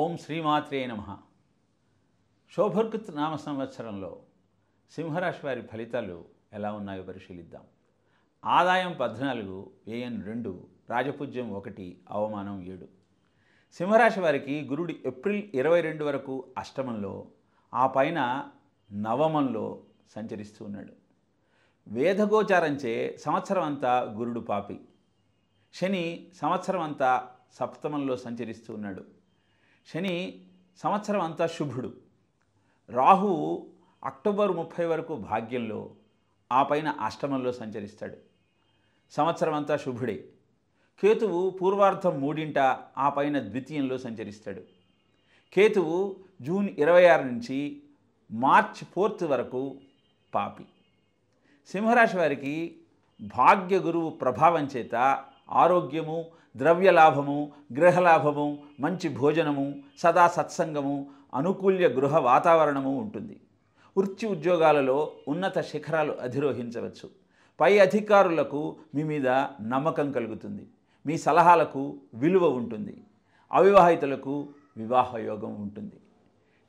ఓం శ్రీమాత్రే నమ శోభర్కృత్ నామ సంవత్సరంలో సింహరాశి వారి ఫలితాలు ఎలా ఉన్నాయో పరిశీలిద్దాం ఆదాయం పద్నాలుగు వ్యయం రెండు రాజపూజ్యం ఒకటి అవమానం ఏడు సింహరాశి వారికి గురుడు ఏప్రిల్ ఇరవై రెండు వరకు అష్టమంలో ఆ పైన నవమంలో సంచరిస్తూ ఉన్నాడు వేదగోచారంచే సంవత్సరం అంతా గురుడు పాపి శని సంవత్సరం అంతా సప్తమంలో సంచరిస్తూ ఉన్నాడు శని సంవత్సరం అంతా శుభుడు రాహు అక్టోబర్ ముప్పై వరకు భాగ్యంలో ఆ పైన అష్టమంలో సంచరిస్తాడు సంవత్సరం అంతా శుభుడే కేతువు పూర్వార్థం మూడింట ఆ పైన ద్వితీయంలో సంచరిస్తాడు కేతువు జూన్ ఇరవై ఆరు నుంచి మార్చ్ ఫోర్త్ వరకు పాపి సింహరాశి వారికి భాగ్య గురువు ప్రభావం చేత ఆరోగ్యము ద్రవ్యలాభము గృహలాభము మంచి భోజనము సదా సత్సంగము అనుకూల్య గృహ వాతావరణము ఉంటుంది వృత్తి ఉద్యోగాలలో ఉన్నత శిఖరాలు అధిరోహించవచ్చు పై అధికారులకు మీ మీద నమ్మకం కలుగుతుంది మీ సలహాలకు విలువ ఉంటుంది అవివాహితులకు వివాహయోగం ఉంటుంది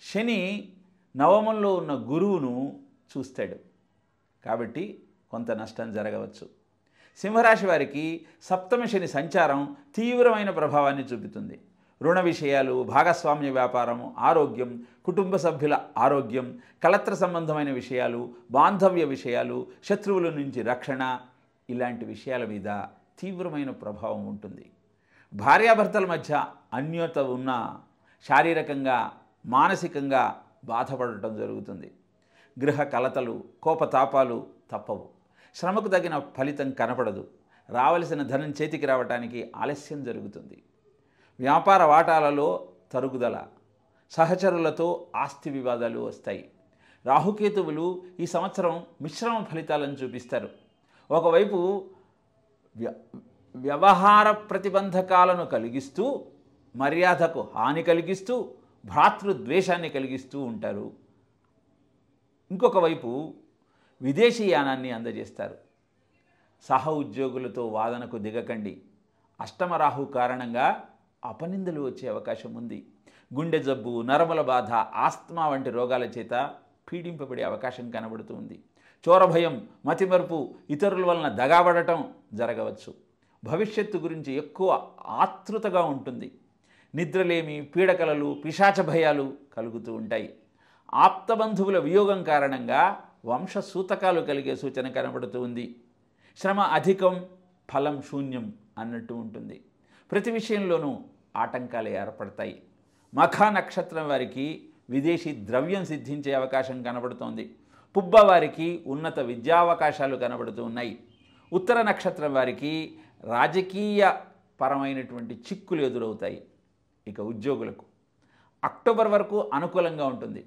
శని నవమంలో ఉన్న గురువును చూస్తాడు కాబట్టి కొంత నష్టం జరగవచ్చు సింహరాశి వారికి సప్తమ శని సంచారం తీవ్రమైన ప్రభావాన్ని చూపుతుంది రుణ విషయాలు భాగస్వామ్య వ్యాపారం ఆరోగ్యం కుటుంబ సభ్యుల ఆరోగ్యం కలత్ర సంబంధమైన విషయాలు బాంధవ్య విషయాలు శత్రువుల నుంచి రక్షణ ఇలాంటి విషయాల మీద తీవ్రమైన ప్రభావం ఉంటుంది భార్యాభర్తల మధ్య అన్యోత ఉన్న శారీరకంగా మానసికంగా బాధపడటం జరుగుతుంది గృహ కలతలు కోపతాపాలు తప్పవు శ్రమకు తగిన ఫలితం కనపడదు రావలసిన ధనం చేతికి రావటానికి ఆలస్యం జరుగుతుంది వ్యాపార వాటాలలో తరుగుదల సహచరులతో ఆస్తి వివాదాలు వస్తాయి రాహుకేతువులు ఈ సంవత్సరం మిశ్రమ ఫలితాలను చూపిస్తారు ఒకవైపు వ్యవహార ప్రతిబంధకాలను కలిగిస్తూ మర్యాదకు హాని కలిగిస్తూ భ్రాతృద్వేషాన్ని కలిగిస్తూ ఉంటారు ఇంకొక వైపు విదేశీయానాన్ని అందజేస్తారు సహ ఉద్యోగులతో వాదనకు దిగకండి అష్టమరాహు కారణంగా అపనిందలు వచ్చే అవకాశం ఉంది గుండె జబ్బు నరమల బాధ ఆస్తమా వంటి రోగాల చేత పీడింపబడే అవకాశం కనబడుతుంది చోరభయం మతిమరుపు ఇతరుల వలన దగాబడటం జరగవచ్చు భవిష్యత్తు గురించి ఎక్కువ ఆతృతగా ఉంటుంది నిద్రలేమి పీడకలలు పిశాచ భయాలు కలుగుతూ ఉంటాయి ఆప్తబంధువుల వియోగం కారణంగా వంశ సూతకాలు కలిగే సూచన కనబడుతూ ఉంది శ్రమ అధికం ఫలం శూన్యం అన్నట్టు ఉంటుంది ప్రతి విషయంలోనూ ఆటంకాలు ఏర్పడతాయి మఖా నక్షత్రం వారికి విదేశీ ద్రవ్యం సిద్ధించే అవకాశం కనబడుతోంది పుబ్బ వారికి ఉన్నత విద్యావకాశాలు కనబడుతూ ఉన్నాయి ఉత్తర నక్షత్రం వారికి రాజకీయ పరమైనటువంటి చిక్కులు ఎదురవుతాయి ఇక ఉద్యోగులకు అక్టోబర్ వరకు అనుకూలంగా ఉంటుంది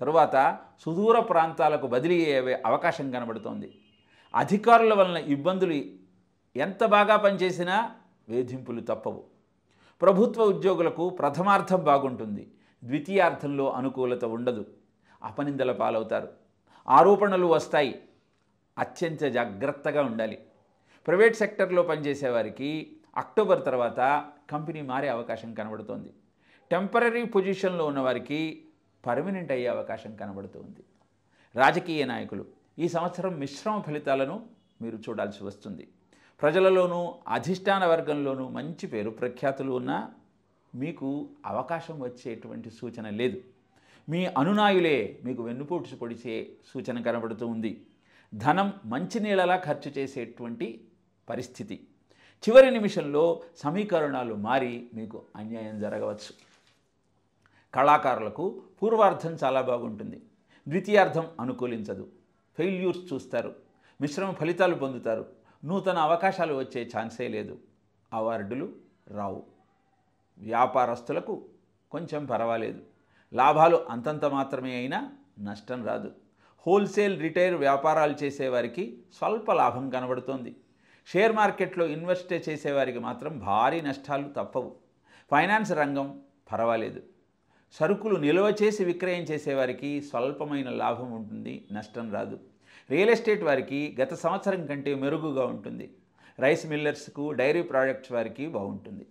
తరువాత సుదూర ప్రాంతాలకు బదిలీ అయ్యే అవకాశం కనబడుతోంది అధికారుల వలన ఇబ్బందులు ఎంత బాగా పనిచేసినా వేధింపులు తప్పవు ప్రభుత్వ ఉద్యోగులకు ప్రథమార్థం బాగుంటుంది ద్వితీయార్థంలో అనుకూలత ఉండదు అపనిందల పాలవుతారు ఆరోపణలు వస్తాయి అత్యంత జాగ్రత్తగా ఉండాలి ప్రైవేట్ సెక్టర్లో పనిచేసేవారికి అక్టోబర్ తర్వాత కంపెనీ మారే అవకాశం కనబడుతోంది టెంపరీ పొజిషన్లో ఉన్నవారికి పర్మనెంట్ అయ్యే అవకాశం కనబడుతుంది రాజకీయ నాయకులు ఈ సంవత్సరం మిశ్రమ ఫలితాలను మీరు చూడాల్సి వస్తుంది ప్రజలలోనూ అధిష్టాన వర్గంలోనూ మంచి పేరు ప్రఖ్యాతులు ఉన్నా మీకు అవకాశం వచ్చేటువంటి సూచన లేదు మీ అనునాయులే మీకు వెన్నుపోటు పొడిచే సూచన కనబడుతూ ఉంది ధనం మంచినీళ్ళలా ఖర్చు చేసేటువంటి పరిస్థితి చివరి నిమిషంలో సమీకరణాలు మారి మీకు అన్యాయం జరగవచ్చు కళాకారులకు పూర్వార్థం చాలా బాగుంటుంది ద్వితీయార్థం అనుకూలించదు ఫెయిల్యూర్స్ చూస్తారు మిశ్రమ ఫలితాలు పొందుతారు నూతన అవకాశాలు వచ్చే ఛాన్సే లేదు అవార్డులు రావు వ్యాపారస్తులకు కొంచెం పర్వాలేదు లాభాలు అంతంత మాత్రమే అయినా నష్టం రాదు హోల్సేల్ రిటైర్ వ్యాపారాలు చేసేవారికి స్వల్ప లాభం కనబడుతోంది షేర్ మార్కెట్లో ఇన్వెస్ట్ చేసేవారికి మాత్రం భారీ నష్టాలు తప్పవు ఫైనాన్స్ రంగం పర్వాలేదు సరుకులు నిల్వ చేసి విక్రయం చేసేవారికి స్వల్పమైన లాభం ఉంటుంది నష్టం రాదు రియల్ ఎస్టేట్ వారికి గత సంవత్సరం కంటే మెరుగుగా ఉంటుంది రైస్ మిల్లర్స్కు డైరీ ప్రాడక్ట్స్ వారికి బాగుంటుంది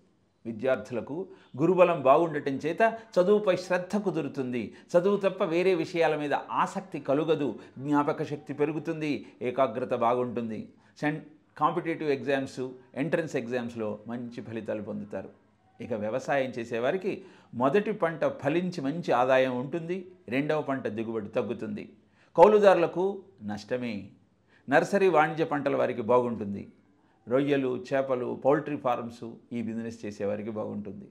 విద్యార్థులకు గురుబలం బాగుండటం చేత చదువుపై శ్రద్ధ కుదురుతుంది చదువు తప్ప వేరే విషయాల మీద ఆసక్తి కలుగదు జ్ఞాపక శక్తి పెరుగుతుంది ఏకాగ్రత బాగుంటుంది కాంపిటేటివ్ ఎగ్జామ్స్ ఎంట్రన్స్ ఎగ్జామ్స్లో మంచి ఫలితాలు పొందుతారు ఇక వ్యవసాయం చేసేవారికి మొదటి పంట ఫలించి మంచి ఆదాయం ఉంటుంది రెండవ పంట దిగుబడి తగ్గుతుంది కౌలుదారులకు నష్టమే నర్సరీ వాణిజ్య పంటల వారికి బాగుంటుంది రొయ్యలు చేపలు పౌల్ట్రీ ఫార్మ్స్ ఈ బిజినెస్ చేసేవారికి బాగుంటుంది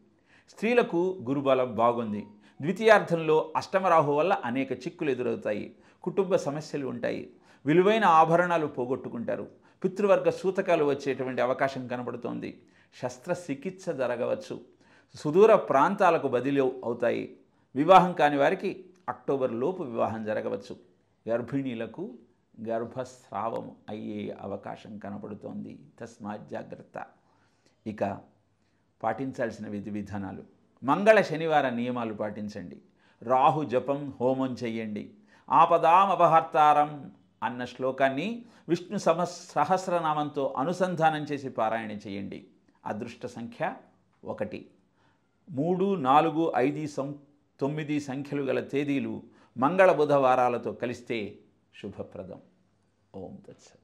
స్త్రీలకు గురుబలం బాగుంది ద్వితీయార్థంలో అష్టమరాహు వల్ల అనేక చిక్కులు ఎదురవుతాయి కుటుంబ సమస్యలు ఉంటాయి విలువైన ఆభరణాలు పోగొట్టుకుంటారు పితృవర్గ సూతకాలు వచ్చేటువంటి అవకాశం కనబడుతోంది శస్త్రచికిత్స జరగవచ్చు సుదూర ప్రాంతాలకు బదిలీ అవుతాయి వివాహం కాని వారికి అక్టోబర్ లోపు వివాహం జరగవచ్చు గర్భిణీలకు గర్భస్రావం అయ్యే అవకాశం కనబడుతోంది తస్మాత్ జాగ్రత్త ఇక పాటించాల్సిన విధి విధానాలు మంగళ శనివార నియమాలు పాటించండి రాహు జపం హోమం చెయ్యండి ఆపదామపహర్తారం అన్న శ్లోకాన్ని విష్ణు సహస్రనామంతో అనుసంధానం చేసి పారాయణ చేయండి అదృష్ట సంఖ్య ఒకటి మూడు నాలుగు ఐదు సం తొమ్మిది సంఖ్యలు గల తేదీలు మంగళ బుధవారాలతో కలిస్తే శుభప్రదం ఓం తత్సత్